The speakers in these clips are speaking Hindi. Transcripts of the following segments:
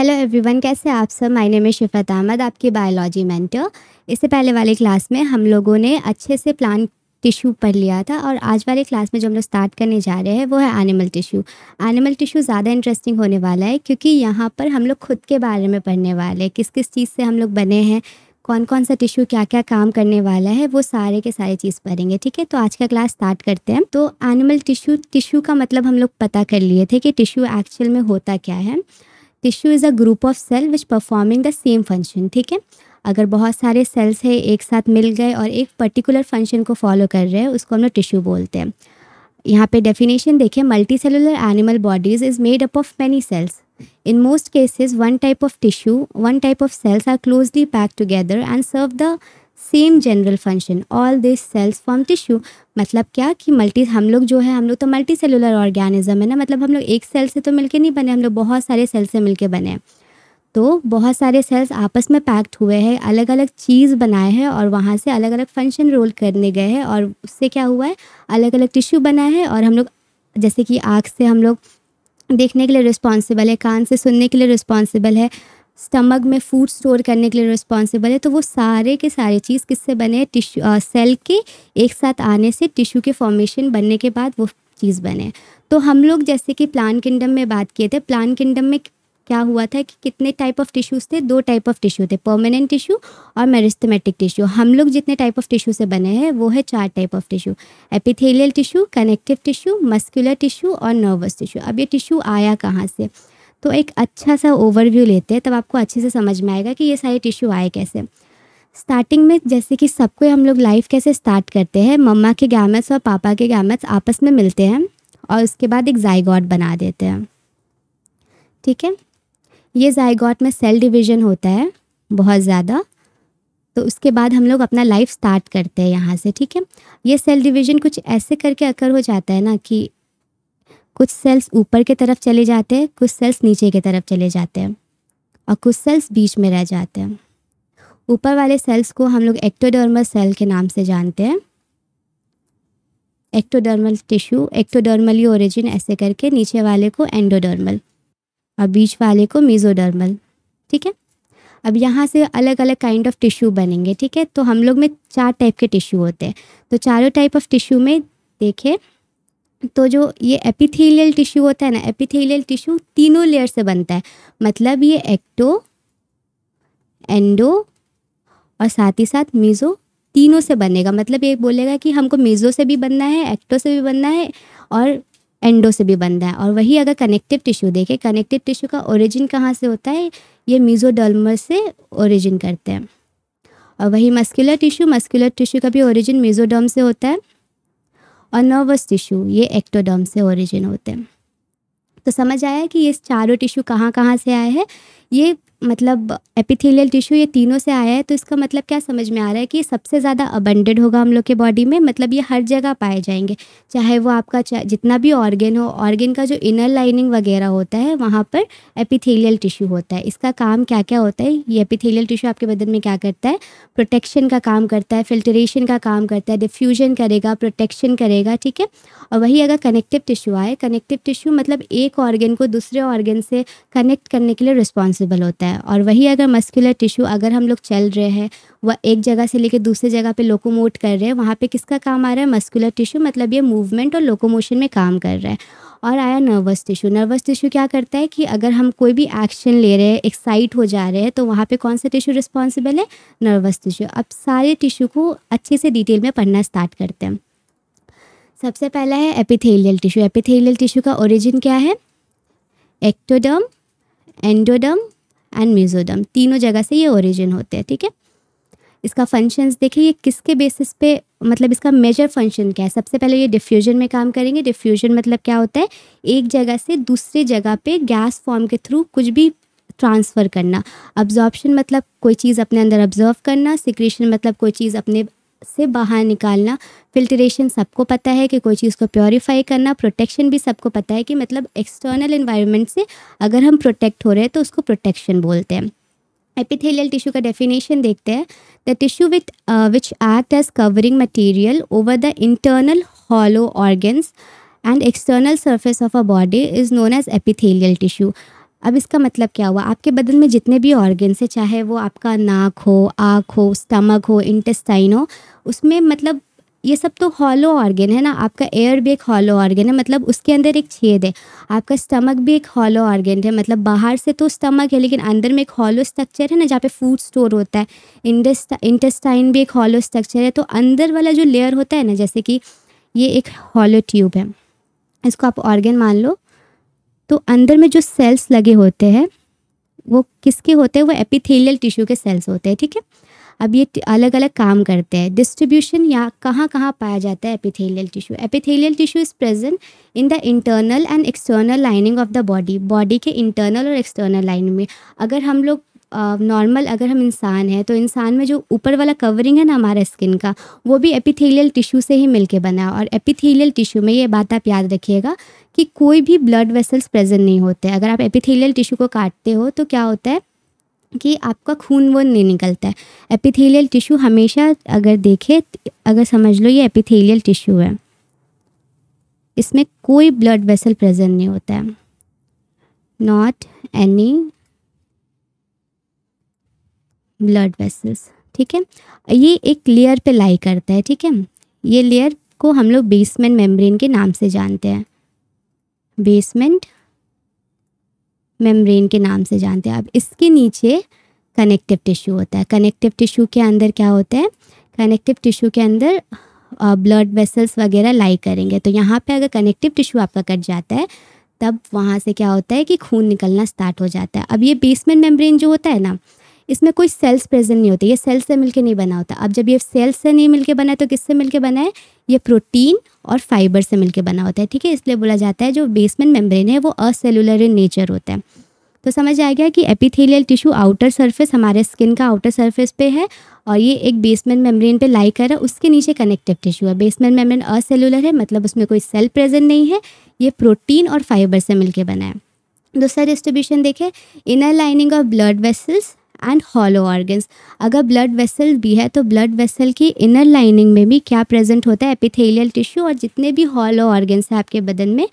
हेलो एवरीवन कैसे आप सब मायने में शिफत अहमद आपकी बायोलॉजी मेंटर इससे पहले वाले क्लास में हम लोगों ने अच्छे से प्लान टिश्यू पढ़ लिया था और आज वाले क्लास में जो हम लोग स्टार्ट करने जा रहे हैं वो है एनिमल टिश्यू एनिमल टिश्यू ज़्यादा इंटरेस्टिंग होने वाला है क्योंकि यहाँ पर हम लोग खुद के बारे में पढ़ने वाले हैं किस किस चीज़ से हम लोग बने हैं कौन कौन सा टिश्यू क्या क्या काम करने वाला है वो सारे के सारे चीज़ पढ़ेंगे ठीक है तो आज का क्लास स्टार्ट करते हैं तो एनिमल टिश्यू टिश्यू का मतलब हम लोग पता कर लिए थे कि टिश्यू एक्चुअल में होता क्या है tissue is a group of cell which performing the same function ठीक है अगर बहुत सारे सेल्स है एक साथ मिल गए और एक पर्टिकुलर फंक्शन को फॉलो कर रहे हैं उसको हम लोग टिश्यू बोलते हैं यहाँ पे डेफिनेशन देखें multi cellular animal bodies is made up of many cells in most cases one type of tissue one type of cells are closely pack together and serve the same general function all this cells form tissue मतलब क्या कि मल्टी हम लोग जो है हम लोग तो मल्टी सेलुलर ऑर्गेनिज्म है ना मतलब हम लोग एक सेल से तो मिलके नहीं बने हम लोग बहुत सारे सेल से मिलके बने हैं तो बहुत सारे सेल्स आपस में पैक्ड हुए हैं अलग अलग चीज़ बनाए हैं और वहाँ से अलग अलग फंक्शन रोल करने गए हैं और उससे क्या हुआ है अलग अलग टिश्यू बनाए हैं और हम लोग जैसे कि आँख से हम लोग देखने के लिए रिस्पॉन्सिबल है कान से सुनने के लिए रिस्पॉन्सिबल है स्टमक में फूड स्टोर करने के लिए रिस्पॉन्सिबल है तो वो सारे के सारे चीज़ किससे बने हैं टिश्यू सेल के एक साथ आने से टिश्यू के फॉर्मेशन बनने के बाद वो चीज़ बने तो हम लोग जैसे कि प्लान किंगडम में बात किए थे प्लान किंगडम में क्या हुआ था कि कितने टाइप ऑफ टिश्यूज़ थे दो टाइप ऑफ टिश्यू थे परमानेंट टिश्यू और मेरिस्टमेटिक टिश्यू हम लोग जितने टाइप ऑफ टिश्यू से बने हैं वो है चार type of tissue epithelial tissue connective tissue muscular tissue और नर्वस टिश्यू अब ये टिश्यू आया कहाँ से तो एक अच्छा सा ओवरव्यू लेते हैं तब आपको अच्छे से समझ में आएगा कि ये सारे टिश्यू आए कैसे स्टार्टिंग में जैसे कि सबको हम लोग लाइफ कैसे स्टार्ट करते हैं मम्मा के गैमेट्स और पापा के गैमेट्स आपस में मिलते हैं और उसके बाद एक जायगॉट बना देते हैं ठीक है ये जायगॉट में सेल डिविज़न होता है बहुत ज़्यादा तो उसके बाद हम लोग अपना लाइफ स्टार्ट करते हैं यहाँ से ठीक है ये सेल डिवीजन कुछ ऐसे करके अकर हो जाता है ना कि कुछ सेल्स ऊपर की तरफ चले जाते हैं कुछ सेल्स नीचे की तरफ चले जाते हैं और कुछ सेल्स बीच में रह जाते हैं ऊपर वाले सेल्स को हम लोग एक्टोडर्मल सेल के नाम से जानते हैं एक्टोडर्मल टिश्यू एक्टोडर्मली ओरिजिन ऐसे करके नीचे वाले को एंडोडर्मल और बीच वाले को मीजोडर्मल ठीक है अब यहाँ से अलग अलग काइंड ऑफ टिश्यू बनेंगे ठीक है तो हम लोग में चार टाइप के टिश्यू होते हैं तो चारों टाइप ऑफ टिश्यू में देखें तो जो ये एपिथेलियल टिश्यू होता है ना एपिथेलियल टिश्यू तीनों लेयर से बनता है मतलब ये एक्टो एंडो और साथ ही साथ मीज़ो तीनों से बनेगा मतलब ये बोलेगा कि हमको मीज़ो से भी बनना है एक्टो से भी बनना है और एंडो से भी बनना है और वही अगर कनेक्टिव टिश्यू देखें कनेक्टिव टिश्यू का ओरिजिन कहाँ से होता है ये मीजोडर्मर से ओरिजिन करते हैं और वही मस्कुलर टिश्यू मस्कुलर टिश्यू का भी ओरिजिन मीजोडर्म से होता है और नर्वस टिश्यू ये एक्टोडर्म से ओरिजिन होते हैं तो समझ आया कि ये चारों टिश्यू कहाँ कहाँ से आए हैं ये मतलब एपिथेलियल टिश्यू ये तीनों से आया है तो इसका मतलब क्या समझ में आ रहा है कि सबसे ज़्यादा अबंडेड होगा हम लोग के बॉडी में मतलब ये हर जगह पाए जाएंगे चाहे वो आपका चा, जितना भी ऑर्गेन हो ऑर्गेन का जो इनर लाइनिंग वगैरह होता है वहाँ पर एपिथेलियल टिश्यू होता है इसका काम क्या क्या होता है ये एपिथेलियल टिश्यू आपके बदन में क्या करता है प्रोटेक्शन का काम करता है फिल्ट्रेशन का काम करता है डिफ्यूजन करेगा प्रोटेक्शन करेगा ठीक है और वही अगर कनेक्टिव टिश्यू आए कनेक्टिव टिश्यू मतलब एक ऑर्गेन को दूसरे ऑर्गेन से कनेक्ट करने के लिए रिस्पॉन्सिबल होता है है और वही अगर मस्कुलर टिश्यू अगर हम लोग चल रहे हैं वह एक जगह से लेकर दूसरे जगह पे लोकोमोट कर रहे हैं वहाँ पे किसका काम आ रहा है मस्कुलर टिश्यू मतलब ये मूवमेंट और लोकोमोशन में काम कर रहा है और आया नर्वस टिश्यू नर्वस टिश्यू क्या करता है कि अगर हम कोई भी एक्शन ले रहे हैं एक्साइट हो जा रहे हैं तो वहाँ पे कौन सा टिश्यू रिस्पॉन्सिबल है नर्वस टिश्यू अब सारे टिश्यू को अच्छे से डिटेल में पढ़ना स्टार्ट करते हैं सबसे पहला है एपिथेलियल टिश्यू एपिथेलियल टिश्यू का ओरिजिन क्या है एक्टोडम एंडोडम एंड मेजोडम तीनों जगह से ये ओरिजिन होते हैं ठीक है इसका फंक्शंस देखिए ये किसके बेसिस पे मतलब इसका मेजर फंक्शन क्या है सबसे पहले ये डिफ्यूजन में काम करेंगे डिफ्यूजन मतलब क्या होता है एक जगह से दूसरे जगह पे गैस फॉर्म के थ्रू कुछ भी ट्रांसफ़र करना अब्जॉर्बशन मतलब कोई चीज़ अपने अंदर ऑब्जर्व करना सिक्रेशन मतलब कोई चीज़ अपने से बाहर निकालना फिल्ट्रेशन सबको पता है कि कोई चीज़ को प्योरीफाई करना प्रोटेक्शन भी सबको पता है कि मतलब एक्सटर्नल इन्वायरमेंट से अगर हम प्रोटेक्ट हो रहे हैं तो उसको प्रोटेक्शन बोलते हैं एपिथेलियल टिश्यू का डेफिनेशन देखते हैं the tissue with which act as covering material over the internal hollow organs and external surface of a body is known as epithelial tissue अब इसका मतलब क्या हुआ आपके बदन में जितने भी ऑर्गन्स हैं चाहे वो आपका नाक हो आँख हो स्टमक हो इंटेस्टाइन हो उसमें मतलब ये सब तो हॉलो ऑर्गन है ना आपका एयर भी एक हॉलो ऑर्गन है मतलब उसके अंदर एक छेद है आपका स्टमक भी एक हॉलो ऑर्गन है मतलब बाहर से तो स्टमक है लेकिन अंदर में एक हॉलो स्ट्रक्चर है ना जहाँ पे फूड स्टोर होता है इंटेस्टाइन भी एक हॉलो स्ट्रक्चर है तो अंदर वाला जो लेयर होता है ना जैसे कि ये एक हॉलो ट्यूब है इसको आप ऑर्गन मान लो तो अंदर में जो सेल्स लगे होते हैं वो किसके होते हैं वो एपिथेलियल टिश्यू के सेल्स होते हैं ठीक है अब ये अलग अलग काम करते हैं डिस्ट्रीब्यूशन यहाँ कहाँ कहाँ पाया जाता है epithelial tissue epithelial tissue is present in the internal and external lining of the body body के इंटरनल और एक्सटर्नल लाइन में अगर हम लोग नॉर्मल अगर हम इंसान हैं तो इंसान में जो ऊपर वाला कवरिंग है ना हमारा स्किन का वो भी एपिथेलियल टिश्यू से ही मिलके बना और एपिथेलियल टिश्यू में ये बात आप याद रखिएगा कि कोई भी ब्लड वेसल्स प्रेजेंट नहीं होते अगर आप एपिथेलियल टिश्यू को काटते हो तो क्या होता है कि आपका खून वून नहीं निकलता है एपिथेलियल टिश्यू हमेशा अगर देखे अगर समझ लो ये एपिथेलियल टिश्यू है इसमें कोई ब्लड वेसल प्रेजेंट नहीं होता है नॉट एनी ब्लड वेसल्स ठीक है ये एक लेयर पे लाई करता है ठीक है ये लेयर को हम लोग बेसमेंट मेम्ब्रेन के नाम से जानते हैं बेसमेंट मेम्ब्रेन के नाम से जानते हैं अब इसके नीचे कनेक्टिव टिश्यू होता है कनेक्टिव टिश्यू के अंदर क्या होता है कनेक्टिव टिश्यू के अंदर ब्लड वेसल्स वगैरह लाई करेंगे तो यहाँ पे अगर कनेक्टिव टिश्यू आपका कट जाता है तब वहाँ से क्या होता है कि खून निकलना स्टार्ट हो जाता है अब ये बेसमेंट मेम्ब्रेन जो होता है ना इसमें कोई सेल्स प्रेजेंट नहीं होते ये सेल्स से मिलके नहीं बना होता अब जब ये सेल्स से नहीं मिलके बना है तो किससे मिलके बना है ये प्रोटीन और फाइबर से मिलके बना होता है ठीक है इसलिए बोला जाता है जो बेसमेंट मेम्ब्रेन है वो असेलुलर इन नेचर होता है तो समझ आ गया कि एपिथेलियल टिश्यू आउटर सर्फेस हमारे स्किन का आउटर सर्फेस पे है और ये एक बेसमेंट मेम्ब्रेन पे लाई कर रहा है उसके नीचे कनेक्टिव टिश्यू है बेसमेंट मेम्ब्रेन असेलुलर है मतलब उसमें कोई सेल प्रेजेंट नहीं है ये प्रोटीन और फाइबर से मिलके बना है दूसरा तो डिस्ट्रीब्यूशन देखें inner lining of blood vessels and hollow organs अगर ब्लड वेसल भी है तो ब्लड वेसल की इनर लाइनिंग में भी क्या प्रेजेंट होता है एपिथेलियल टिश्यू और जितने भी हॉलो ऑर्गन्स हैं आपके बदन में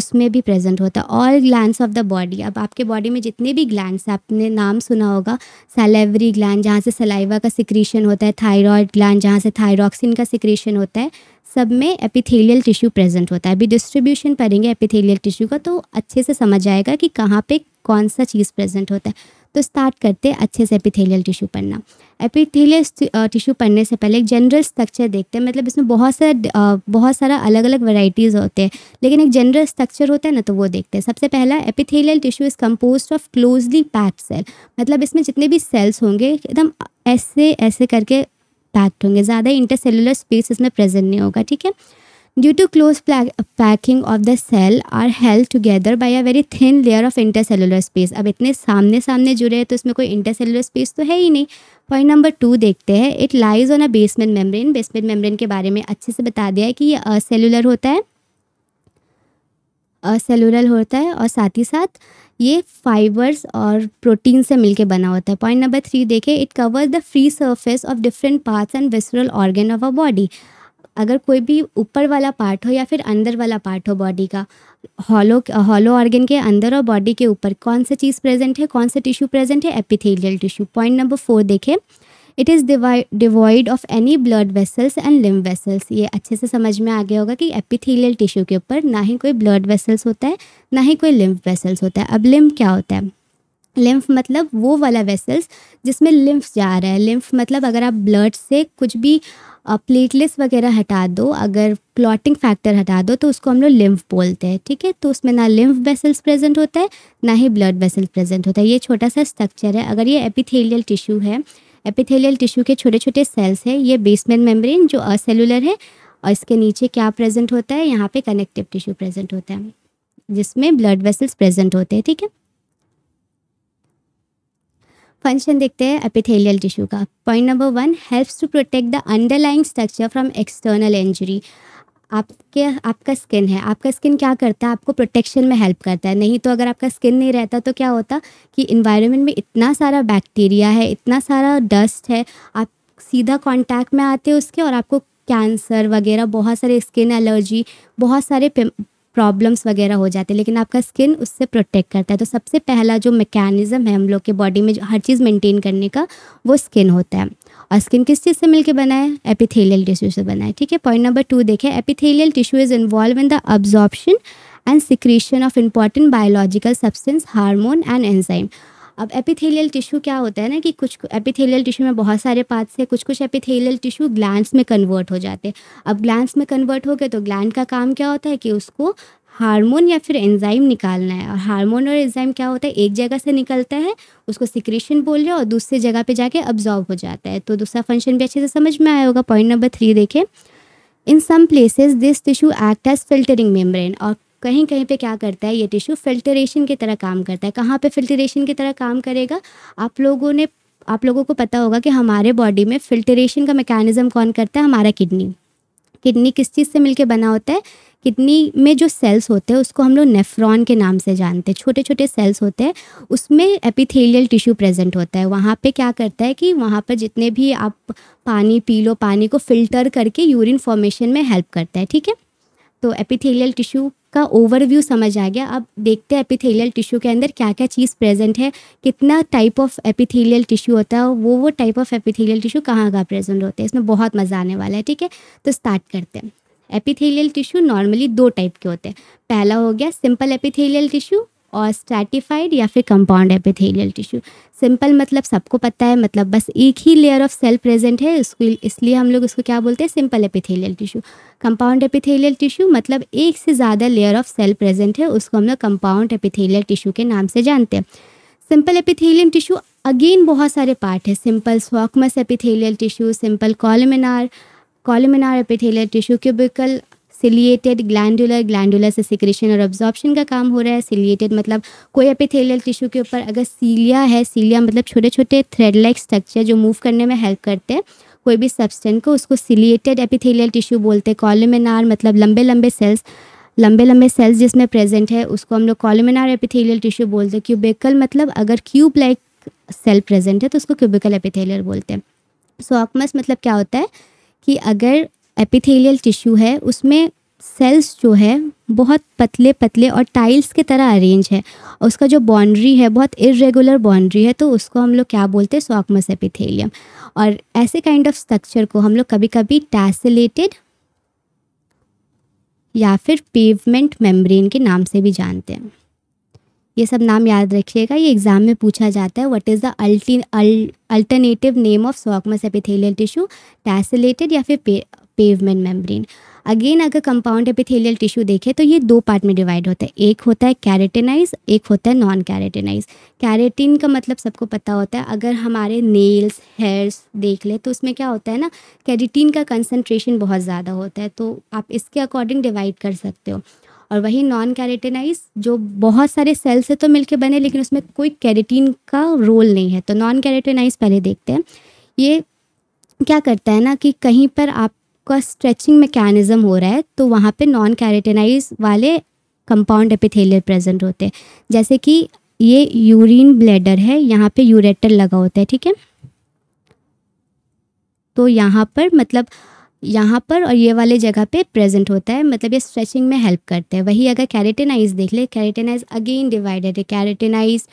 उसमें भी प्रेजेंट होता है all gland of the body अब आपके बॉडी में जितने भी ग्लैंड्स हैं आपने नाम सुना होगा सेलेवरी ग्लैंड जहाँ से सलाइवा का सिक्रीशन होता है थायराइड ग्लैंड जहाँ से थायरॉक्सिन का सिक्रीशन होता है सब में एपिथेलियल टिश्यू प्रेजेंट होता है अभी डिस्ट्रीब्यूशन पढ़ेंगे एपिथेलियल टिश्यू का तो अच्छे से समझ आएगा कि कहाँ पे कौन सा चीज़ प्रेजेंट होता है तो स्टार्ट करते हैं अच्छे से एपिथेलियल टिश्यू पढ़ना एपिथेलियल टिश्यू पढ़ने से पहले एक जनरल स्ट्रक्चर देखते हैं मतलब इसमें बहुत सारा बहुत सारा अलग अलग वैराइटीज़ होते हैं लेकिन एक जनरल स्ट्रक्चर होता है ना तो वो देखते हैं सबसे पहला epithelial tissue is compose of closely packed cell मतलब इसमें जितने भी सेल्स होंगे एकदम ऐसे ऐसे करके पैक्ड होंगे ज़्यादा इंटरसेलुलर स्पेस इसमें प्रेजेंट नहीं होगा ठीक है due to close packing of the cell are held together by a very thin layer of intercellular space अब इतने सामने सामने जुड़े हैं तो इसमें कोई सेलुलर स्पेस तो है ही नहीं पॉइंट नंबर टू देखते हैं it lies on a basement membrane basement membrane के बारे में अच्छे से बता दिया है कि ये असेलुलर होता है असेलुलर होता है और साथ ही साथ ये फाइबर्स और प्रोटीन से मिलके बना होता है पॉइंट नंबर थ्री देखें it covers the free surface of different parts and visceral organ of a body अगर कोई भी ऊपर वाला पार्ट हो या फिर अंदर वाला पार्ट हो बॉडी का हॉलो हॉलो ऑर्गन के अंदर और बॉडी के ऊपर कौन सा चीज़ प्रेजेंट है कौन सा टिश्यू प्रेजेंट है epithelial tissue point number four देखें it is devoid of any blood vessels and lymph vessels ये अच्छे से समझ में आ गया होगा कि एपिथेलियल टिश्यू के ऊपर ना ही कोई ब्लड वेसल्स होता है ना ही कोई लिम्फ वेसल्स होता है अब लिम्फ क्या होता है लिम्फ मतलब वो वाला वेसल्स जिसमें लिम्फ जा रहा है लिम्फ मतलब अगर आप ब्लड से कुछ भी प्लेटलेट्स वगैरह हटा दो अगर क्लॉटिंग फैक्टर हटा दो तो उसको हम लोग लिम्फ बोलते हैं ठीक है तो उसमें ना लिम्फ वेसल्स प्रेजेंट होता है ना ही ब्लड वेसल्स प्रेजेंट होता है ये छोटा सा स्ट्रक्चर है अगर ये एपिथेलियल टिश्यू है एपिथेलियल टिश्यू के छोटे छोटे सेल्स हैं ये बेसमेंट मेम्ब्रेन जो असेलुलर है और इसके नीचे क्या प्रेजेंट होता है यहाँ पे कनेक्टिव टिश्यू प्रेजेंट होता है जिसमें ब्लड वेसल्स प्रेजेंट होते हैं ठीक है थीके? फंक्शन देखते हैं एपिथेलियल टिश्यू का point number one helps to protect the underlying structure from external injury आपके आपका स्किन है आपका स्किन क्या करता है आपको प्रोटेक्शन में हेल्प करता है नहीं तो अगर आपका स्किन नहीं रहता तो क्या होता कि इन्वायरमेंट में इतना सारा बैक्टीरिया है इतना सारा डस्ट है आप सीधा कॉन्टैक्ट में आते हो उसके और आपको कैंसर वगैरह बहुत सारे स्किन एलर्जी बहुत सारे प्रॉब्लम्स वगैरह हो जाते हैं लेकिन आपका स्किन उससे प्रोटेक्ट करता है तो सबसे पहला जो मैकेनिज़्म है हम लोग के बॉडी में हर चीज़ मेंटेन करने का वो स्किन होता है और स्किन किस चीज़ से मिलकर बना है एपिथेलियल टिश्यू से बना है ठीक है पॉइंट नंबर टू देखें epithelial tissue is involve in the absorption and secretion of important biological substance hormone and enzyme अब एपिथेलियल टिश्यू क्या होता है ना कि कुछ एपिथेलियल टिश्यू में बहुत सारे पार्ट्स है कुछ कुछ एपिथेलियल टिश्यू ग्लैंड्स में कन्वर्ट हो जाते हैं अब ग्लैंड्स में कन्वर्ट हो गए तो ग्लैंड का काम क्या होता है कि उसको हार्मोन या फिर एंजाइम निकालना है और हार्मोन और एंजाइम क्या होता है एक जगह से निकलता है उसको सिक्रेशन बोल रहे और दूसरी जगह पे जाके अब्जॉर्ब हो जाता है तो दूसरा फंक्शन भी अच्छे से समझ में आया होगा पॉइंट नंबर थ्री देखें in some places this tissue act as filtering membrane और कहीं कहीं पे क्या करता है ये टिश्यू फिल्टरेशन की तरह काम करता है कहाँ पे फिल्टरेशन की तरह काम करेगा आप लोगों ने आप लोगों को पता होगा कि हमारे बॉडी में फिल्टरेशन का मैकेनिज़्म कौन करता है हमारा किडनी किडनी किस चीज़ से मिलके बना होता है किडनी में जो सेल्स होते हैं उसको हम लोग नेफ्रॉन के नाम से जानते हैं छोटे छोटे सेल्स होते हैं उसमें एपिथेलियल टिश्यू प्रेजेंट होता है वहाँ पे क्या करता है कि वहाँ पर जितने भी आप पानी पी लो पानी को फिल्टर करके यूरिन फॉर्मेशन में हेल्प करता है ठीक है तो एपिथेलियल टिश्यू का ओवरव्यू समझ आ गया अब देखते हैं एपिथेलियल टिश्यू के अंदर क्या क्या चीज़ प्रेजेंट है कितना टाइप ऑफ एपिथेलियल टिश्यू होता है वो वो टाइप ऑफ एपिथेलियल टिश्यू कहाँ कहाँ प्रेजेंट होते हैं इसमें बहुत मज़ा आने वाला है ठीक है तो स्टार्ट करते हैं एपिथेलियल टिश्यू नॉर्मली दो टाइप के होते हैं पहला हो गया सिंपल एपिथेलियल टिश्यू और स्ट्रेटिफाइड या फिर कंपाउंड एपिथेलियल टिश्यू सिंपल मतलब सबको पता है मतलब बस एक ही लेयर ऑफ सेल प्रेजेंट है उसको इसलिए हम लोग इसको क्या बोलते हैं simple epithelial tissue compound epithelial tissue मतलब एक से ज़्यादा लेयर ऑफ सेल प्रेजेंट है उसको हम लोग कंपाउंड एपिथेलियल टिश्यू के नाम से जानते हैं सिंपल एपिथेलियम टिश्यू अगेन बहुत सारे पार्ट है simple squamous epithelial tissue simple columnar columnar epithelial tissue cubical ciliated glandular glandular से सिक्रेशन और ऑब्जॉर्प्शन का काम हो रहा है सिलिएटेड मतलब कोई एपिथेलियल टिश्यू के ऊपर अगर सीलिया है सीलिया मतलब छोटे छोटे थ्रेड लाइक स्ट्रक्चर जो मूव करने में हेल्प करते हैं कोई भी सब्सटेंट को उसको सिलिएटेड एपिथेलियल टिश्यू बोलते हैं कॉलमिनार मतलब लंबे लंबे सेल्स लंबे लंबे सेल्स जिसमें प्रेजेंट है उसको हम लोग कॉलमिनार एपिथेलियल टिश्यू बोलते हैं क्यूबिकल मतलब अगर क्यूब लाइक सेल प्रेजेंट है तो उसको क्यूबिकल एपिथेलियल बोलते हैं सो so, ऑकमस मतलब क्या होता है कि अगर एपिथेलियल टिश्यू है उसमें सेल्स जो है बहुत पतले पतले और टाइल्स के तरह अरेंज है और उसका जो बाउंड्री है बहुत इरेगुलर बाउंड्री है तो उसको हम लोग क्या बोलते हैं सॉकमस एपिथेलियम और ऐसे काइंड ऑफ स्ट्रक्चर को हम लोग कभी कभी टैसेलेटेड या फिर पेवमेंट मेम्ब्रेन के नाम से भी जानते हैं ये सब नाम याद रखिएगा ये एग्ज़ाम में पूछा जाता है what is the alt alternative name of squamous epithelial tissue tessellated या फिर पेवमेंट मेम्ब्रेन अगेन अगर कंपाउंड एपिथेलियल टिश्यू देखें तो ये दो पार्ट में डिवाइड होता है एक होता है कैरेटेनाइज एक होता है नॉन कैरेटेनाइज कैरेटिन का मतलब सबको पता होता है अगर हमारे नेल्स हेयर्स देख लें तो उसमें क्या होता है ना कैरेटिन का कंसनट्रेशन बहुत ज़्यादा होता है तो आप इसके अकॉर्डिंग डिवाइड कर सकते हो और वही नॉन कैरेटिनाइज जो बहुत सारे सेल से तो मिलके बने लेकिन उसमें कोई कैरेटीन का रोल नहीं है तो नॉन कैरेटिनाइज पहले देखते हैं ये क्या करता है ना कि कहीं पर आप आपका स्ट्रेचिंग मैकेनिज़्म हो रहा है तो वहाँ पे नॉन कैरेटेनाइज वाले कंपाउंड एपिथेलियल प्रेजेंट होते हैं जैसे कि ये यूरिन ब्लैडर है यहाँ पे यूरेटर लगा होता है ठीक है तो यहाँ पर मतलब यहाँ पर और ये वाले जगह पे प्रेजेंट होता है मतलब ये स्ट्रेचिंग में हेल्प करते हैं वही अगर कैरेटेनाइज देख ले कैरेटेनाइज अगेन डिवाइडेड है कैरेटेनाइज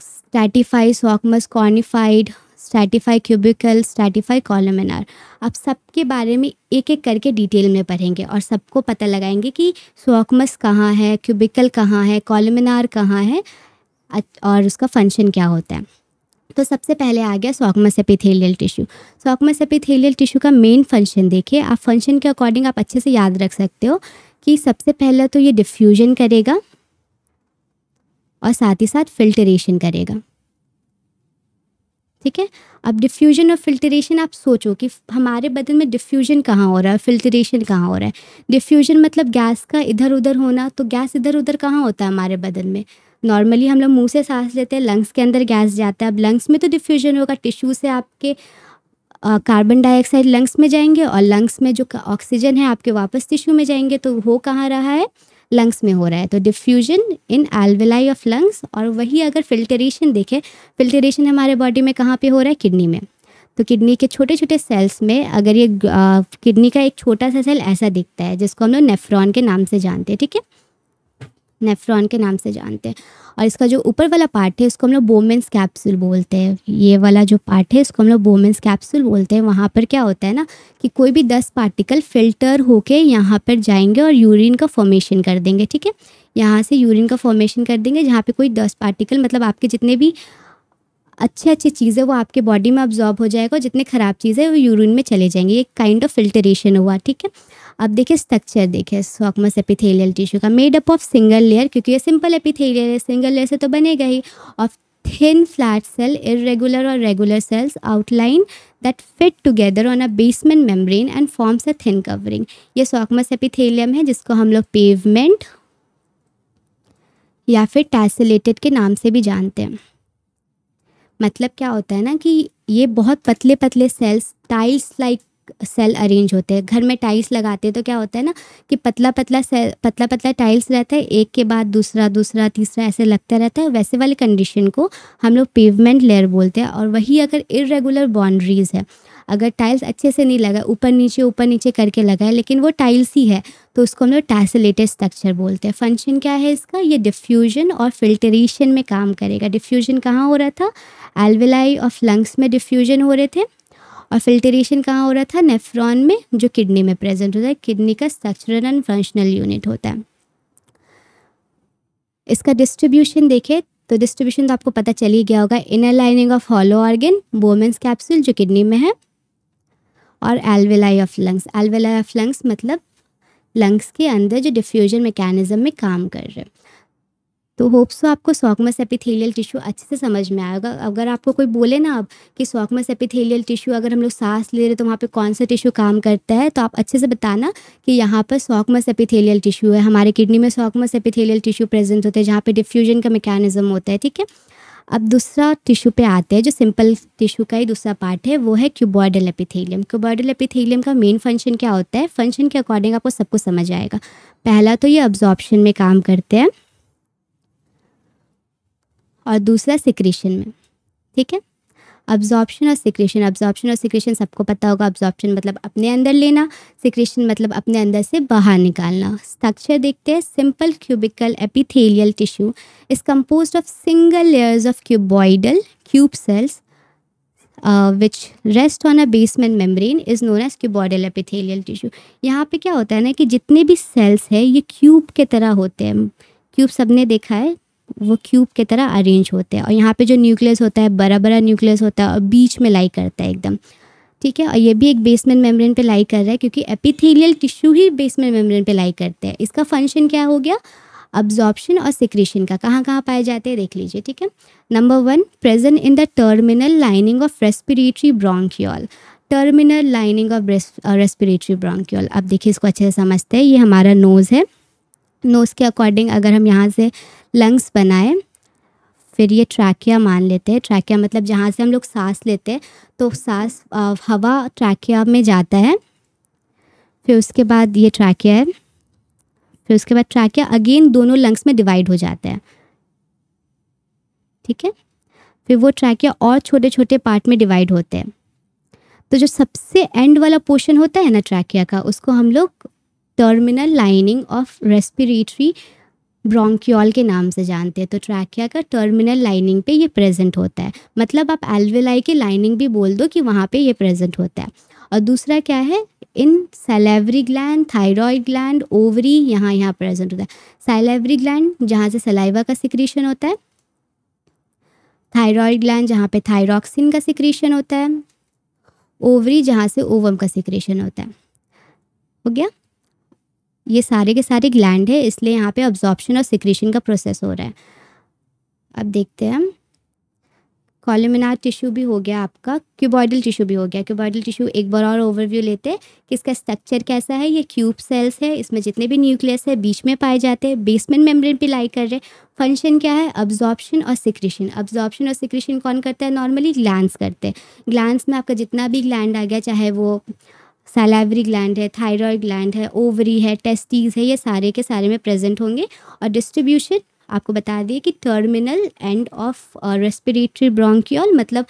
स्टैटिफाइज वॉकमस कॉर्निफाइड स्ट्रैटिफाई क्यूबिकल स्ट्रैटिफाई कॉलमिनार आप सबके बारे में एक एक करके डिटेल में पढ़ेंगे और सबको पता लगाएंगे कि सोकमस कहाँ है क्यूबिकल कहाँ है कॉलमिनार कहाँ है और उसका फंक्शन क्या होता है तो सबसे पहले आ गया squamous epithelial tissue squamous epithelial tissue का मेन फंक्शन देखिए आप फंक्शन के अकॉर्डिंग आप अच्छे से याद रख सकते हो कि सबसे पहले तो ये डिफ्यूजन करेगा और साथ ही साथ फिल्टरेशन करेगा ठीक है अब डिफ्यूजन और फिल्ट्रेशन आप सोचो कि हमारे बदन में डिफ्यूजन कहाँ हो रहा है फिल्ट्रेशन कहाँ हो रहा है डिफ्यूजन मतलब गैस का इधर उधर होना तो गैस इधर उधर कहाँ होता है हमारे बदन में नॉर्मली हम लोग मुँह से सांस लेते हैं लंग्स के अंदर गैस जाता है अब लंग्स में तो डिफ्यूजन होगा टिश्यू से आपके कार्बन डाइऑक्साइड लंग्स में जाएंगे और लंग्स में जो ऑक्सीजन है आपके वापस टिश्यू में जाएंगे तो हो कहाँ रहा है लंग्स में हो रहा है तो diffusion in alveoli of lungs और वही अगर फिल्टरेशन देखें फिल्टरेशन हमारे बॉडी में कहाँ पे हो रहा है किडनी में तो किडनी के छोटे छोटे सेल्स में अगर ये किडनी का एक छोटा सा सेल ऐसा दिखता है जिसको हम लोग नेफ्रॉन के नाम से जानते हैं ठीक है नेफ्रॉन के नाम से जानते हैं और इसका जो ऊपर वाला पार्ट है इसको हम लोग बोमेंस कैप्सूल बोलते हैं ये वाला जो पार्ट है इसको हम लोग बोमेंस कैप्सूल बोलते हैं वहाँ पर क्या होता है ना कि कोई भी दस पार्टिकल फिल्टर होके यहाँ पर जाएंगे और यूरिन का फॉर्मेशन कर देंगे ठीक है यहाँ से यूरिन का फॉर्मेशन कर देंगे जहाँ पर कोई दस पार्टिकल मतलब आपके जितने भी अच्छे अच्छे चीज़ें वो आपके बॉडी में अब्जॉर्ब हो जाएगा जितने ख़राब चीज़ें वो यूरिन में चले जाएंगे एक काइंड ऑफ फिल्टरेशन हुआ ठीक है अब देखिए स्ट्रक्चर देखिए स्वाकमस एपिथेलियल टिश्यू का made up of single layer क्योंकि ये सिंपल एपिथेलियल है सिंगल लेयर से तो बनेगा ही of thin flat cell irregular और regular cells outline that fit together on a basement membrane and forms a thin covering ये स्वाकमस एपिथेलियम है जिसको हम लोग पेवमेंट या फिर टैसिलेटेड के नाम से भी जानते हैं मतलब क्या होता है ना कि ये बहुत पतले पतले cells tiles like cell arrange होते हैं घर में टाइल्स लगाते हैं तो क्या होता है ना कि पतला पतला सेल पतला पतला टाइल्स रहता है एक के बाद दूसरा दूसरा तीसरा ऐसे लगता रहता है वैसे वाली कंडीशन को हम लोग पेवमेंट लेयर बोलते हैं और वही अगर इरेगुलर बाउंड्रीज़ है अगर टाइल्स अच्छे से नहीं लगा ऊपर नीचे ऊपर नीचे करके लगा है लेकिन वो टाइल्स ही है तो उसको हम लोग टैसलेटेड स्ट्रक्चर बोलते हैं फंक्शन क्या है इसका ये डिफ्यूजन और फिल्टरेशन में काम करेगा डिफ्यूजन कहाँ हो रहा था एल्वेलाई ऑफ लंग्स में डिफ्यूजन हो रहे थे और फिल्टरेशन कहाँ हो रहा था नेफ्रॉन में जो किडनी में प्रेजेंट होता है किडनी का स्ट्रक्चरल एंड फंक्शनल यूनिट होता है इसका डिस्ट्रीब्यूशन देखें तो डिस्ट्रीब्यूशन तो आपको पता चल ही गया होगा inner lining of hollow organ Bowman's capsule जो किडनी में है और alveoli of lungs alveoli of lungs मतलब लंग्स के अंदर जो डिफ्यूजन मैकेनिज्म में काम कर रहे हैं तो होप्स तो आपको सॉकमस एपिथेलियल टिश्यू अच्छे से समझ में आएगा अगर आपको कोई बोले ना आप कि सॉकमस एपिथेलियल टिश्यू अगर हम लोग सांस ले रहे तो वहाँ पे कौन सा टिश्यू काम करता है तो आप अच्छे से बताना कि यहाँ पर सॉकमस एपिथेलियल टिश्यू है हमारे किडनी में सॉकमस एपिथेलियल टिश्यू प्रेजेंट होते हैं जहाँ पर डिफ्यूजन का मेकेनिज़म होता है ठीक है अब दूसरा टिश्यू पे आते हैं जो सिंपल टिश्यू का ही दूसरा पार्ट है वो है क्यूबॉइडल एपिथेलियम क्यूबॉइडल एपिथेलियम का मेन फंक्शन क्या होता है फंक्शन के अकॉर्डिंग आपको सबको समझ आएगा पहला तो ये अब्जॉर्प्शन में काम करते हैं और दूसरा सिक्रेशन में ठीक है अब्जॉर्प्शन और सिक्रेशन अब्जॉर्प्शन और सिक्रेशन सबको पता होगा अब्जॉर्प्शन मतलब अपने अंदर लेना सिक्रेशन मतलब अपने अंदर से बाहर निकालना स्ट्रक्चर देखते हैं simple cubical epithelial tissue is compose of single layers of cuboidal cube cells which rest on a basement membrane is known as cuboidal epithelial tissue यहाँ पे क्या होता है ना कि जितने भी सेल्स हैं ये क्यूब के तरह होते हैं क्यूब सबने देखा है वो क्यूब के तरह अरेंज होते हैं और यहाँ पे जो न्यूक्लियस होता है बड़ा बड़ा न्यूक्लियस होता है और बीच में लाई करता है एकदम ठीक है और ये भी एक बेसमेंट मेम्ब्रेन पे लाई कर रहा है क्योंकि एपिथेलियल टिश्यू ही बेसमेंट मेम्ब्रेन पे लाई करते हैं इसका फंक्शन क्या हो गया अब्जॉर्प्शन और सिक्रेशन का कहाँ कहाँ पाए जाते हैं देख लीजिए ठीक है number one present in the terminal lining of respiratory bronchiole terminal lining of respiratory bronchiole अब देखिए इसको अच्छे से समझते हैं ये हमारा नोज़ है नोज़ के अकॉर्डिंग अगर हम यहाँ से लंग्स बनाए फिर ये ट्रैकिया मान लेते हैं ट्रैकिया मतलब जहाँ से हम लोग सांस लेते हैं तो सांस हवा ट्रैकिया में जाता है फिर उसके बाद ये ट्रैकिया है फिर उसके बाद ट्रैकिया अगेन दोनों लंग्स में डिवाइड हो जाता है ठीक है फिर वो ट्रैकिया और छोटे छोटे पार्ट में डिवाइड होते हैं तो जो सबसे एंड वाला पोर्शन होता है ना ट्रैकिया का उसको हम लोग terminal lining of respiratory bronchiole के नाम से जानते हैं तो ट्रैकिया का टर्मिनल लाइनिंग पे ये प्रेजेंट होता है मतलब आप एल्वेलाई की लाइनिंग भी बोल दो कि वहाँ पे ये प्रेजेंट होता है और दूसरा क्या है in salivary gland thyroid gland ovary यहाँ यहाँ प्रेजेंट होता है सेलेवरी ग्लैंड जहाँ से सलाइवा का सिक्रीशन होता है थायराइड ग्लैंड जहाँ पे थायरॉक्सिन का सिक्रीशन होता है ओवरी जहाँ से ओवम का सिक्रीशन होता है हो गया ये सारे के सारे ग्लैंड है इसलिए यहाँ पे ऑब्जॉर्प्शन और सिक्रीशन का प्रोसेस हो रहा है अब देखते हैं हम कॉलमिनार टिश्यू भी हो गया आपका क्यूबॉइडल टिश्यू भी हो गया क्यूबॉइडल टिश्यू एक बार और ओवरव्यू लेते हैं कि इसका स्ट्रक्चर कैसा है ये क्यूब सेल्स है इसमें जितने भी न्यूक्लियस है बीच में पाए जाते हैं बेसमेंट मेम्ब्रेन पे लाई कर रहे फंक्शन क्या है अब्जॉर्प्शन और सिक्रीशन अब्जॉर्प्शन और सिक्रीशन कौन करता है नॉर्मली ग्लैंड करते हैं ग्लैंड में आपका जितना भी ग्लैंड आ गया चाहे वो सैलावरी ग्लैंड है थायरॉयड ग्लैंड है ओवरी है टेस्टीज है ये सारे के सारे में प्रेजेंट होंगे और डिस्ट्रीब्यूशन आपको बता दिए कि terminal end of respiratory bronchial मतलब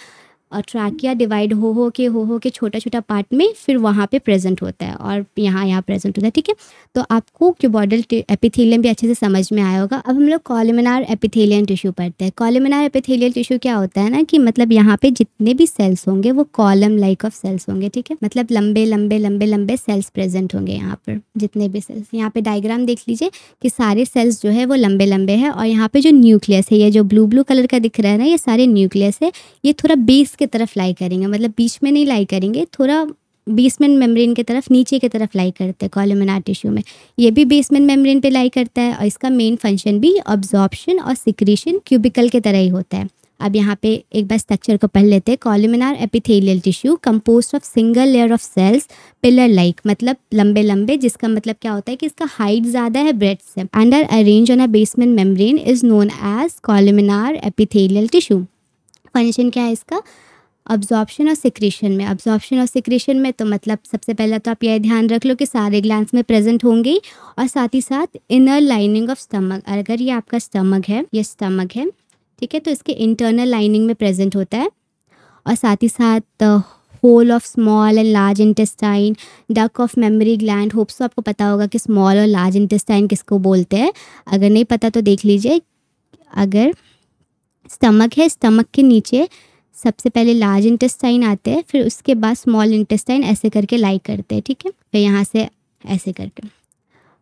और ट्रैकिया डिवाइड हो हो के हो हो के छोटा छोटा पार्ट में फिर वहाँ पे प्रेजेंट होता है और यहाँ यहाँ प्रेजेंट होता है ठीक है तो आपको क्यूबॉडल एपिथेलियम भी अच्छे से समझ में आया होगा अब हम लोग कॉलिमिनार एपिथेलियम टिश्यू पढ़ते हैं कॉलिमिनार एपिथेलियम टिश्यू क्या होता है ना कि मतलब यहाँ पे जितने भी सेल्स होंगे वो कॉलम लाइक ऑफ सेल्स होंगे ठीक है मतलब लंबे लंबे लंबे लंबे सेल्स प्रेजेंट होंगे यहाँ पर जितने भी सेल्स यहाँ पे डायग्राम देख लीजिए कि सारे सेल्स जो है वो लंबे लंबे हैं और यहाँ पे जो न्यूक्लियस है ये जो ब्लू ब्लू कलर का दिख रहा है ना ये सारे न्यूक्लियस है ये थोड़ा बेस की तरफ लाई करेंगे मतलब बीच में नहीं लाई करेंगे थोड़ा बेसमेंट मेम्ब्रेन के तरफ नीचे की तरफ लाई करते हैं कॉलमनार टिश्यू में ये भी बेसमेंट मेम्ब्रेन पे लाई करता है और इसका मेन फंक्शन भी ऑब्जॉर्प्शन और सिक्रीशन क्यूबिकल के तरह ही होता है अब यहाँ पे एक बार स्ट्रक्चर को पढ़ लेते हैं columnar epithelial tissue compose of single layer of cells pillar like मतलब लंबे लंबे जिसका मतलब क्या होता है कि इसका हाइट ज़्यादा है ब्रेड से and are arrange on a basement membrane is known as columnar epithelial tissue function क्या है इसका अब्जॉर्प्शन और सिक्रीशन में अब्जॉर्प्शन और सिक्रीशन में तो मतलब सबसे पहले तो आप यह ध्यान रख लो कि सारे ग्लैंड्स में प्रेजेंट होंगे और साथ ही साथ इनर लाइनिंग ऑफ स्टमक अगर ये आपका स्टमक है ये स्टमक है ठीक है तो इसके इंटरनल लाइनिंग में प्रेजेंट होता है और साथ ही साथ whole of small and large intestine duct of mammary gland hopes आपको पता होगा कि स्मॉल और लार्ज इंटेस्टाइन किसको बोलते हैं अगर नहीं पता तो देख लीजिए अगर स्टमक है स्टमक के नीचे सबसे पहले लार्ज इंटेस्टाइन आते हैं फिर उसके बाद स्मॉल इंटेस्टाइन ऐसे करके लाई करते हैं ठीक है फिर यहाँ से ऐसे करके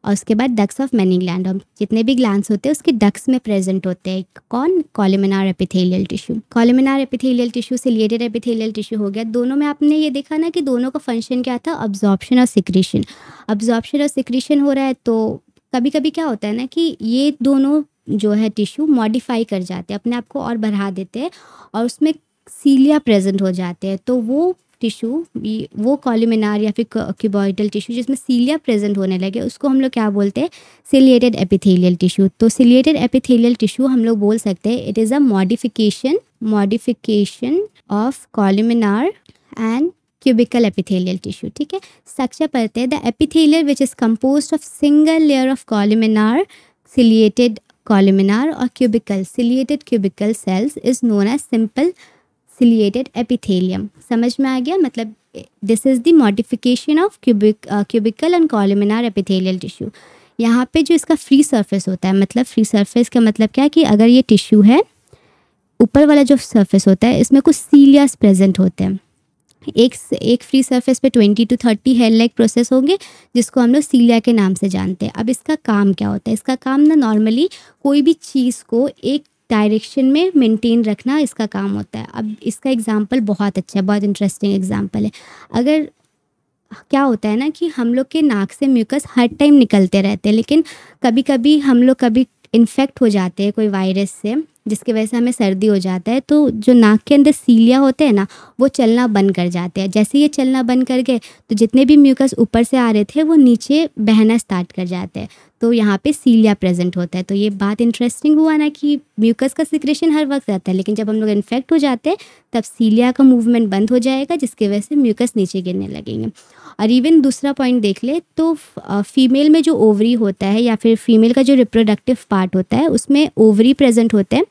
और उसके बाद डक्स ऑफ मैनी ग्लैंड और जितने भी ग्लैंड होते हैं उसके डक्स में प्रेजेंट होते हैं कौन columnar epithelial tissue columnar epithelial tissue से रिलेटेड एपिथेलियल टिश्यू हो गया दोनों में आपने ये देखा ना कि दोनों का फंक्शन क्या था ऑब्जॉर्प्शन और सिक्रीशन ऑब्जॉर्प्शन और सिक्रीशन हो रहा है तो कभी कभी क्या होता है ना कि ये दोनों जो है टिश्यू मॉडिफाई कर जाते हैं अपने आप को और बढ़ा देते हैं और उसमें सीलिया प्रेजेंट हो जाते हैं तो वो टिश्यू वो कॉलिमिनार या फिर क्यूबॉइटल टिश्यू जिसमें सीलिया प्रेजेंट होने लगे उसको हम लोग क्या बोलते हैं सिलिएटेड एपिथेलियल टिश्यू तो सिलिएटेड एपिथेलियल टिश्यू हम लोग बोल सकते हैं it is a modification modification of columnar and cubical epithelial tissue ठीक है स्ट्रक्चर पढ़ते हैं the epithelial which is compose of single layer of columnar ciliated columnar और cubical ciliated cubical cells is known as simple ciliated epithelium समझ में आ गया मतलब this is the modification of cubic cubical and columnar epithelial tissue यहाँ पे जो इसका फ्री सरफेस होता है मतलब फ्री सरफेस का मतलब क्या है कि अगर ये टिश्यू है ऊपर वाला जो सरफेस होता है इसमें कुछ सीलियास प्रेजेंट होते हैं एक एक फ्री सरफेस पे twenty to thirty hair like process होंगे जिसको हम लोग सीलिया के नाम से जानते हैं अब इसका काम क्या होता है इसका काम ना नॉर्मली कोई भी चीज़ को एक डायरेक्शन में मेंटेन रखना इसका काम होता है अब इसका एग्ज़ाम्पल बहुत अच्छा है बहुत इंटरेस्टिंग एग्ज़ाम्पल है अगर क्या होता है ना कि हम लोग के नाक से म्यूकस हर टाइम निकलते रहते हैं लेकिन कभी कभी हम लोग कभी इन्फेक्ट हो जाते हैं कोई वायरस से जिसकी वजह से हमें सर्दी हो जाता है तो जो नाक के अंदर सीलिया होते हैं ना वो चलना बंद कर जाते हैं जैसे ये चलना बंद कर गए तो जितने भी म्यूकस ऊपर से आ रहे थे वो नीचे बहना स्टार्ट कर जाते हैं तो यहाँ पे सीलिया प्रेजेंट होता है तो ये बात इंटरेस्टिंग हुआ ना कि म्यूकस का सिक्रेशन हर वक्त रहता है लेकिन जब हम लोग इन्फेक्ट हो जाते हैं तब सीलिया का मूवमेंट बंद हो जाएगा जिसकी वजह से म्यूकस नीचे गिरने लगेंगे और इवन दूसरा पॉइंट देख ले तो फीमेल में जो ओवरी होता है या फिर फीमेल का जो रिप्रोडक्टिव पार्ट होता है उसमें ओवरी प्रेजेंट होते हैं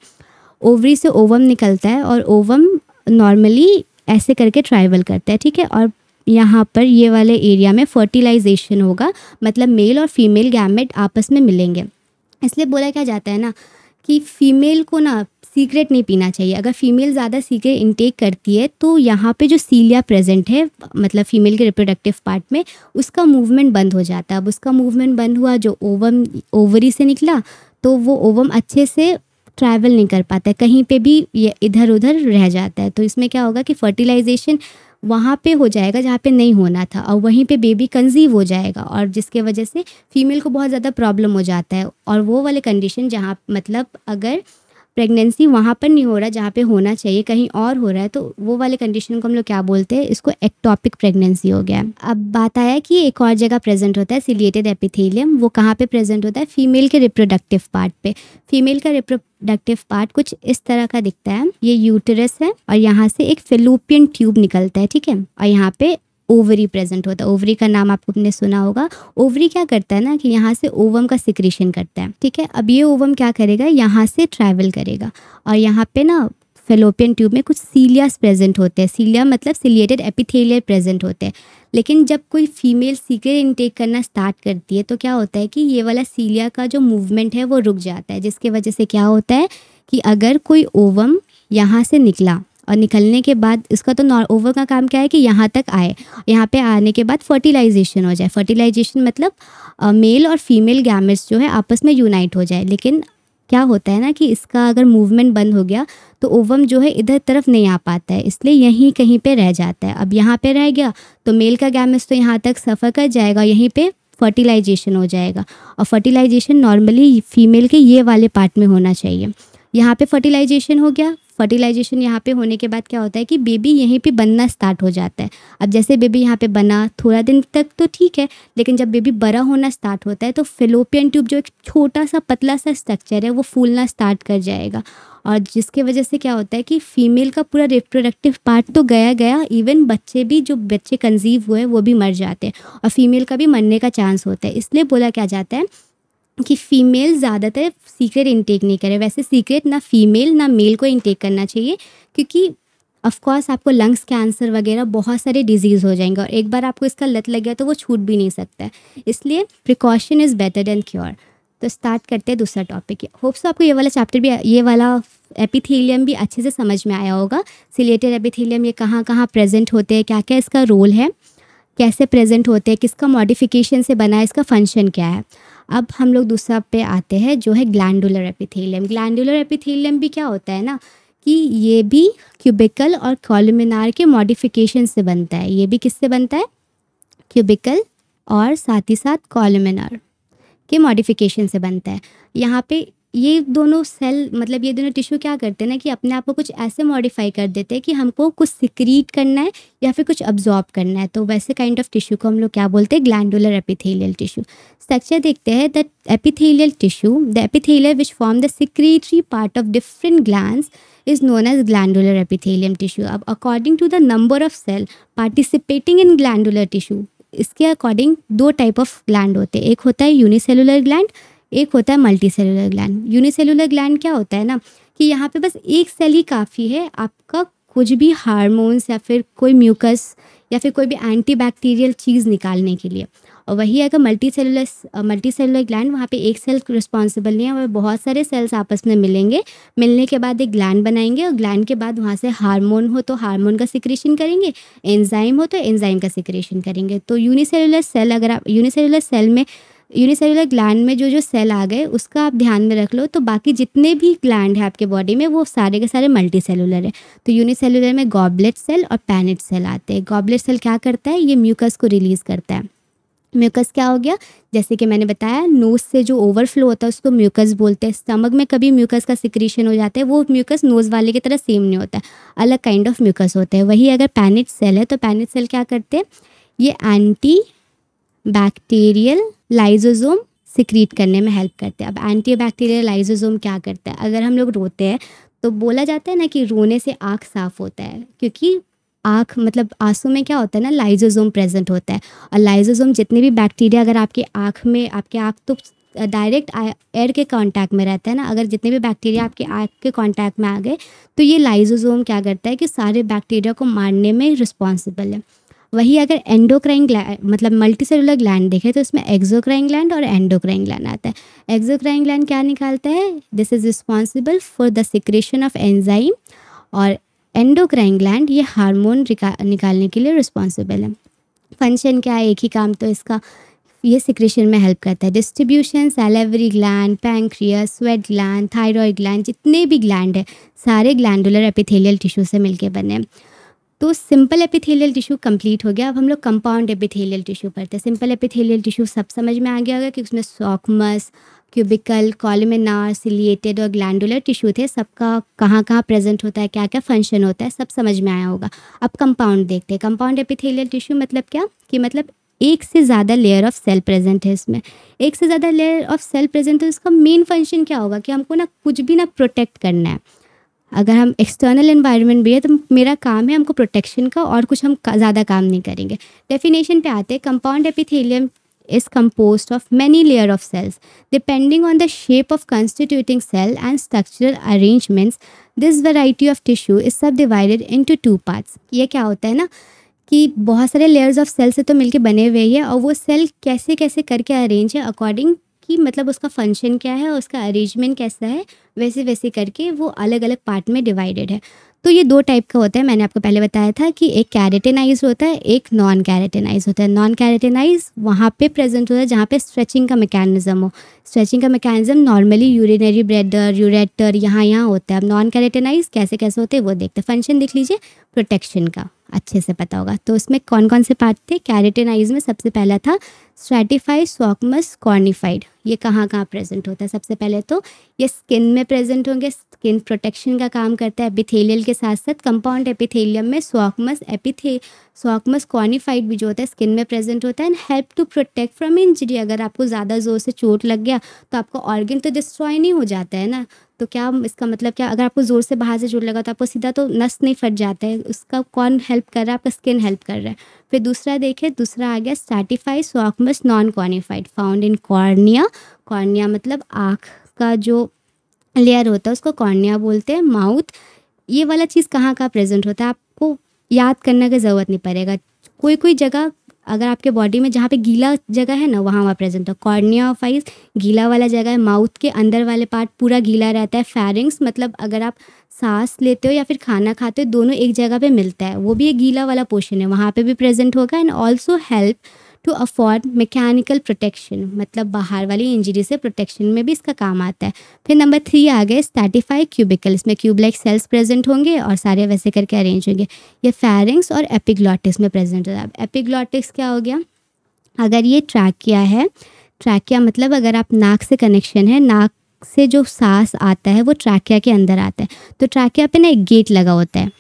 ओवरी से ओवम निकलता है और ओवम नॉर्मली ऐसे करके ट्राइवल करता है ठीक है और यहाँ पर ये वाले एरिया में फर्टिलाइजेशन होगा मतलब मेल और फीमेल गैमेट आपस में मिलेंगे इसलिए बोला क्या जाता है ना कि फ़ीमेल को ना सीक्रेट नहीं पीना चाहिए अगर फीमेल ज़्यादा सीक्रेट इनटेक करती है तो यहाँ पे जो सीलिया प्रेजेंट है मतलब फीमेल के रिप्रोडक्टिव पार्ट में उसका मूवमेंट बंद हो जाता है अब उसका मूवमेंट बंद हुआ जो ओवम ओवरी से निकला तो वो ओवम अच्छे से ट्रैवल नहीं कर पाता है कहीं पे भी ये इधर उधर रह जाता है तो इसमें क्या होगा कि फर्टिलाइजेशन वहाँ पे हो जाएगा जहाँ पे नहीं होना था और वहीं पे बेबी कंजीव हो जाएगा और जिसके वजह से फीमेल को बहुत ज़्यादा प्रॉब्लम हो जाता है और वो वाले कंडीशन जहाँ मतलब अगर प्रेगनेंसी वहाँ पर नहीं हो रहा जहाँ पे होना चाहिए कहीं और हो रहा है तो वो वाले कंडीशन को हम लोग क्या बोलते हैं इसको एक्टॉपिक प्रेगनेंसी हो गया अब बात आया कि एक और जगह प्रेजेंट होता है सिलिएटेड एपिथेलियम वो कहाँ पे प्रेजेंट होता है फीमेल के रिप्रोडक्टिव पार्ट पे फीमेल का रिप्रोडक्टिव पार्ट कुछ इस तरह का दिखता है ये यूटरस है और यहाँ से एक फिलोपियन ट्यूब निकलता है ठीक है और यहाँ पे ओवरी प्रेजेंट होता है ओवरी का नाम आपको आपने सुना होगा ओवरी क्या करता है ना कि यहाँ से ओवम का सिक्रेशन करता है ठीक है अब ये ओवम क्या करेगा यहाँ से ट्रैवल करेगा और यहाँ पे ना फेलोपियन ट्यूब में कुछ सीलियास प्रेजेंट होते हैं सीलिया मतलब सिलियटेड एपिथेलियर प्रेजेंट होते हैं लेकिन जब कोई फीमेल सीकर इनटेक करना स्टार्ट करती है तो क्या होता है कि ये वाला सीलिया का जो मूवमेंट है वो रुक जाता है जिसके वजह से क्या होता है कि अगर कोई ओवम यहाँ से निकला और निकलने के बाद इसका तो नॉ ओवर का काम क्या है कि यहाँ तक आए यहाँ पे आने के बाद फर्टिलाइजेशन हो जाए फर्टिलाइजेशन मतलब मेल और फीमेल गैमेट्स जो है आपस में यूनाइट हो जाए लेकिन क्या होता है ना कि इसका अगर मूवमेंट बंद हो गया तो ओवम जो है इधर तरफ नहीं आ पाता है इसलिए यहीं कहीं पे रह जाता है अब यहाँ पे रह गया तो मेल का गैमेस तो यहाँ तक सफ़र कर जाएगा यहीं पे फर्टिलाइजेशन हो जाएगा और फर्टिलाइजेशन नॉर्मली फीमेल के ये वाले पार्ट में होना चाहिए यहाँ पे फर्टिलाइजेशन हो गया फर्टिलाइजेशन यहाँ पे होने के बाद क्या होता है कि बेबी यहीं पे बनना स्टार्ट हो जाता है अब जैसे बेबी यहाँ पे बना थोड़ा दिन तक तो ठीक है लेकिन जब बेबी बड़ा होना स्टार्ट होता है तो फिलोपियन ट्यूब जो एक छोटा सा पतला सा स्ट्रक्चर है वो फूलना स्टार्ट कर जाएगा और जिसके वजह से क्या होता है कि फीमेल का पूरा रिप्रोडक्टिव पार्ट तो गया गया इवन बच्चे भी जो बच्चे कंजीव हुए वो भी मर जाते हैं और फीमेल का भी मरने का चांस होता है इसलिए बोला क्या जाता है कि फ़ीमेल ज़्यादातर सीक्रेट इनटेक नहीं करे वैसे सीक्रेट ना फीमेल ना मेल को इनटेक करना चाहिए क्योंकि ऑफ़ आपको लंग्स कैंसर वगैरह बहुत सारे डिजीज़ हो जाएंगे और एक बार आपको इसका लत लग गया तो वो छूट भी नहीं सकता है इसलिए precaution is better than cure तो स्टार्ट करते हैं दूसरा टॉपिक होप सो आपको ये वाला चैप्टर भी ये वाला एपिथीलियम भी अच्छे से समझ में आया होगा सिलेटेड एपिथीलियम ये कहाँ कहाँ प्रेजेंट होते हैं क्या क्या इसका रोल है कैसे प्रेजेंट होते हैं किसका मॉडिफिकेशन से बना है इसका फंक्शन क्या है अब हम लोग दूसरा पे आते हैं जो है ग्लैंडुलर एपिथेलियम ग्लैंडुलर एपिथेलियम भी क्या होता है ना कि ये भी क्यूबिकल और कॉलमिनार के मॉडिफिकेशन से बनता है ये भी किससे बनता है क्यूबिकल और साथ ही साथ कॉलमिनार के मॉडिफिकेशन से बनता है यहाँ पे ये दोनों सेल मतलब ये दोनों टिश्यू क्या करते हैं ना कि अपने आप को कुछ ऐसे मॉडिफाई कर देते हैं कि हमको कुछ सिक्रीट करना है या फिर कुछ अब्जॉर्ब करना है तो वैसे काइंड ऑफ टिश्यू को हम लोग क्या बोलते हैं ग्लैंडुलर एपिथेलियल टिश्यू स्ट्रक्चर देखते हैं the epithelial tissue the epithelial which form the secretory part of different gland is known as glandular epithelium tissue अब according to the number of cell participating in glandular tissue इसके अकॉर्डिंग दो टाइप ऑफ ग्लैंड होते हैं एक होता है यूनिसेलुलर ग्लैंड एक होता है multicellular gland unicellular gland क्या होता है ना कि यहाँ पे बस एक सेल ही काफ़ी है आपका कुछ भी हारमोन्स या फिर कोई म्यूकस या फिर कोई भी एंटी बैक्टीरियल चीज़ निकालने के लिए और वही अगर multicellular multicellular gland वहाँ पे एक सेल रिस्पॉन्सिबल नहीं है वह बहुत सारे सेल्स आपस में मिलेंगे मिलने के बाद एक ग्लैंड बनाएंगे और ग्लैंड के बाद वहाँ से हार्मोन हो तो हार्मोन का सिक्रेशन करेंगे एंजाइम हो तो एंजाइम का सिक्रेशन करेंगे तो यूनिसेलुलर सेल अगर आप यूनिसेलुलर सेल में यूनिसेलुलर ग्लैंड में जो जो सेल आ गए उसका आप ध्यान में रख लो तो बाकी जितने भी ग्लैंड है आपके बॉडी में वो सारे के सारे मल्टी सेलुलर है तो यूनिसेलुलर में गॉबलेट सेल और पैनेट सेल आते हैं गॉबलेट सेल क्या करता है ये म्यूकस को रिलीज़ करता है म्यूकस क्या हो गया जैसे कि मैंने बताया नोज से जो ओवरफ्लो होता है उसको म्यूकस बोलते हैं स्टमक में कभी म्यूकस का सिक्रीशन हो जाता है वो म्यूकस नोज वाले की तरह सेम नहीं होता है अलग काइंड ऑफ म्यूकस होते हैं वही अगर पैनेट सेल है तो पैनेट सेल क्या करते हैं ये एंटी बैक्टीरियल लाइजोजोम सिक्रीट करने में हेल्प करते हैं अब एंटी बैक्टीरियल लाइजोजोम क्या करता है अगर हम लोग रोते हैं तो बोला जाता है ना कि रोने से आँख साफ होता है क्योंकि आँख मतलब आंसू में क्या होता है ना लाइजोजोम प्रेजेंट होता है और लाइजोजोम जितने भी बैक्टीरिया अगर आपकी आँख में आपके आँख तो डायरेक्ट एयर के कांटेक्ट में रहता है ना अगर जितने भी बैक्टीरिया आपके आँख के कांटेक्ट में आ गए तो ये लाइजोजोम क्या करता है कि सारे बैक्टीरिया को मारने में रिस्पॉन्सिबल है वही अगर एंडोक्राइन ग्लैंड मतलब मल्टी सेलुलर ग्लैंड देखें तो उसमें एक्जोक्राइन ग्लैंड और एंडोक्राइन ग्लैंड आता है एक्जोक्राइन ग्लैंड क्या निकालता है this is responsible for the secretion of enzyme और एंडोक्राइन ग्लैंड ये हार्मोन निकालने के लिए रिस्पॉन्सिबल है फंक्शन क्या है एक ही काम तो इसका ये सिक्रेशन में हेल्प करता है distribution salivary gland pancreas sweat gland thyroid gland जितने भी ग्लैंड है सारे ग्लैंडुलर एपिथेलियल टिश्यू से मिलके बने हैं तो सिंपल एपिथेलियल टिश्यू कंप्लीट हो गया अब हम लोग कंपाउंड एपिथेलियल टिश्यू पढ़ते हैं सिंपल एपिथेलियल टिश्यू सब समझ में आ गया होगा कि उसमें सॉकमस क्यूबिकल कॉलमिनार सिलिएटेड और ग्लैंडुलर टिश्यू थे सबका कहाँ कहाँ प्रेजेंट होता है क्या क्या फंक्शन होता है सब समझ में आया होगा अब कंपाउंड देखते हैं कंपाउंड एपिथेलियल टिश्यू मतलब क्या कि मतलब एक से ज़्यादा लेयर ऑफ सेल प्रेजेंट है इसमें एक से ज़्यादा लेयर ऑफ सेल प्रेजेंट है उसका मेन फंक्शन क्या होगा कि हमको ना कुछ भी ना प्रोटेक्ट करना है अगर हम एक्सटर्नल इन्वायरमेंट भी है तो मेरा काम है हमको प्रोटेक्शन का और कुछ हम ज़्यादा काम नहीं करेंगे डेफिनेशन पे आते हैं compound epithelium is compose of many layer of cells depending on the shape of constituting cell and structural arrangements this variety of tissue is subdivided in two parts ये क्या होता है ना कि बहुत सारे लेयर्स ऑफ सेल्स से तो मिलकर बने हुए हैं और वो सेल कैसे कैसे करके अरेंज है अकॉर्डिंग कि मतलब उसका फंक्शन क्या है उसका अरेंजमेंट कैसा है वैसे वैसे करके वो अलग अलग पार्ट में डिवाइडेड है तो ये दो टाइप का होता है मैंने आपको पहले बताया था कि एक कैरेटेनाइज होता है एक नॉन कैरेटेनाइज होता है नॉन कैरेटेनाइज वहाँ पे प्रेजेंट होता है जहाँ पे स्ट्रेचिंग का मैकेनिज्म हो स्ट्रेचिंग का mechanism normally urinary bladder ureter यहाँ यहाँ होता है अब नॉन कैरेटेनाइज कैसे कैसे होते हैं वो देखते हैं फंक्शन देख लीजिए प्रोटेक्शन का अच्छे से पता होगा तो उसमें कौन कौन से पार्ट थे कैरेटेनाइज में सबसे पहला था स्ट्रेटिफाइड स्वाकमस कॉर्निफाइड ये कहाँ कहाँ प्रेजेंट होता है सबसे पहले तो ये स्किन में प्रेजेंट होंगे स्किन प्रोटेक्शन का काम करता है बिथेलियल के साथ साथ कंपाउंड एपिथेलियम में स्वाकमस एपिथे स्वाकमस क्वानिफाइड भी जो होता है स्किन में प्रेजेंट होता है and help to protect from injury अगर आपको ज़्यादा जोर से चोट लग गया तो आपका ऑर्गन तो डिस्ट्रॉय नहीं हो जाता है ना तो क्या इसका मतलब क्या अगर आपको ज़ोर से बाहर से चोट लगा तो आपको सीधा तो नस नहीं फट जाता है उसका कौन हेल्प कर रहा है आपका स्किन हेल्प कर रहा है फिर दूसरा देखें दूसरा आ गया stratified squamous non keratinized found in cornea cornea मतलब आँख का जो लेयर होता है उसको कॉर्निया बोलते हैं माउथ ये वाला चीज़ कहाँ कहाँ प्रेजेंट होता है आपको याद करने की ज़रूरत नहीं पड़ेगा कोई कोई जगह अगर आपके बॉडी में जहाँ पे गीला जगह है ना वहाँ वहाँ प्रेजेंट हो कॉर्निया ऑफ आइज गीला वाला जगह है माउथ के अंदर वाले पार्ट पूरा गीला रहता है फेरिंग्स मतलब अगर आप सांस लेते हो या फिर खाना खाते हो दोनों एक जगह पे मिलता है वो भी एक गीला वाला पोर्शन है वहाँ पे भी प्रेजेंट होगा and also help to afford mechanical protection मतलब बाहर वाली इंजरी से प्रोटेक्शन में भी इसका काम आता है फिर नंबर थ्री आ गए स्टैटिफाई क्यूबिकल इसमें क्यूबलाइक सेल्स प्रेजेंट होंगे और सारे वैसे करके अरेंज होंगे ये फेरिंग्स और एपिग्लॉटिक्स में प्रेजेंट होता है एपिग्लॉटिक्स क्या हो गया अगर ये किया है किया मतलब अगर आप नाक से कनेक्शन है नाक से जो सांस आता है वो ट्रैकिया के अंदर आता है तो ट्रैकिया पे ना एक गेट लगा होता है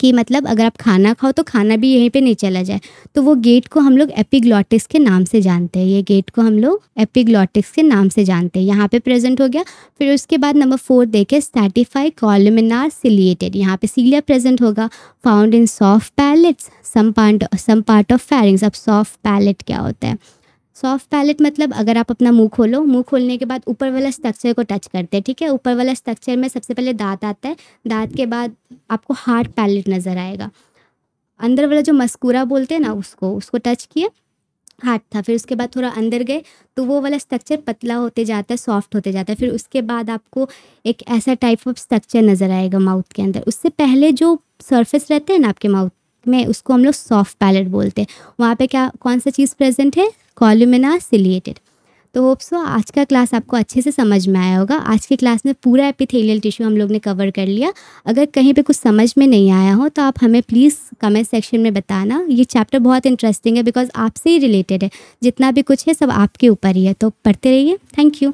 कि मतलब अगर आप खाना खाओ तो खाना भी यहीं पे नहीं चला जाए तो वो गेट को हम लोग एपिग्लॉटिक्स के नाम से जानते हैं ये गेट को हम लोग एपिग्लॉटिक्स के नाम से जानते हैं यहाँ पे प्रेजेंट हो गया फिर उसके बाद नंबर फोर देखें स्टैटिफाई कॉलमिनार सिलिएटेड यहाँ पे सीलिया प्रेजेंट होगा found in soft palates some part some part of pharynx अब सॉफ्ट पैलेट क्या होता है सॉफ्ट पैलेट मतलब अगर आप अपना मुंह खोलो मुंह खोलने के बाद ऊपर वाला स्ट्रक्चर को टच करते हैं ठीक है ऊपर वाला स्ट्रक्चर में सबसे पहले दांत आता है दांत के बाद आपको हार्ड पैलेट नज़र आएगा अंदर वाला जो मस्कूरा बोलते हैं ना उसको उसको टच किया हार्ड था फिर उसके बाद थोड़ा अंदर गए तो वो वाला स्ट्रक्चर पतला होते जाता है सॉफ्ट होते जाता है फिर उसके बाद आपको एक ऐसा टाइप ऑफ स्ट्रक्चर नज़र आएगा माउथ के अंदर उससे पहले जो सर्फेस रहते हैं ना आपके माउथ में उसको हम लोग सॉफ्ट पैलेट बोलते हैं वहाँ पे क्या कौन सा चीज़ प्रेजेंट है कॉलुमिना सिलिएटेड तो होप्स सो आज का क्लास आपको अच्छे से समझ में आया होगा आज के क्लास में पूरा एपिथेलियल टिश्यू हम लोग ने कवर कर लिया अगर कहीं पे कुछ समझ में नहीं आया हो तो आप हमें प्लीज़ कमेंट सेक्शन में बताना ये चैप्टर बहुत इंटरेस्टिंग है बिकॉज आपसे ही रिलेटेड है जितना भी कुछ है सब आपके ऊपर ही है तो पढ़ते रहिए थैंक यू